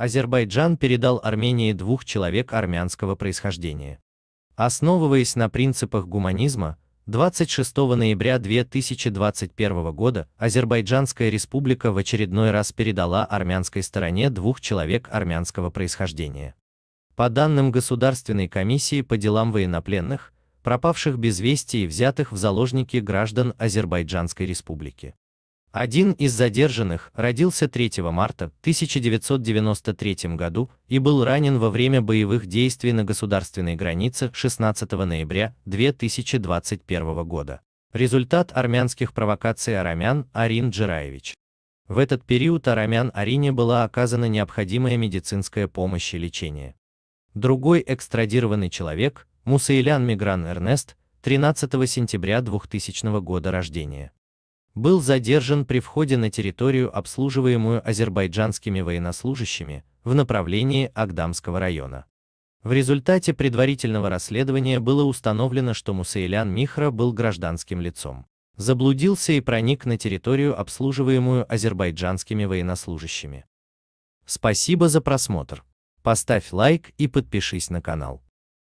Азербайджан передал Армении двух человек армянского происхождения. Основываясь на принципах гуманизма, 26 ноября 2021 года Азербайджанская республика в очередной раз передала армянской стороне двух человек армянского происхождения. По данным Государственной комиссии по делам военнопленных, пропавших без вести и взятых в заложники граждан Азербайджанской республики. Один из задержанных родился 3 марта 1993 году и был ранен во время боевых действий на государственной границе 16 ноября 2021 года. Результат армянских провокаций Арамян Арин Джираевич. В этот период Арамян Арине была оказана необходимая медицинская помощь и лечение. Другой экстрадированный человек, Мусаилян Мигран Эрнест, 13 сентября 2000 года рождения был задержан при входе на территорию, обслуживаемую азербайджанскими военнослужащими, в направлении Агдамского района. В результате предварительного расследования было установлено, что Мусаилян Михра был гражданским лицом. Заблудился и проник на территорию, обслуживаемую азербайджанскими военнослужащими. Спасибо за просмотр. Поставь лайк и подпишись на канал.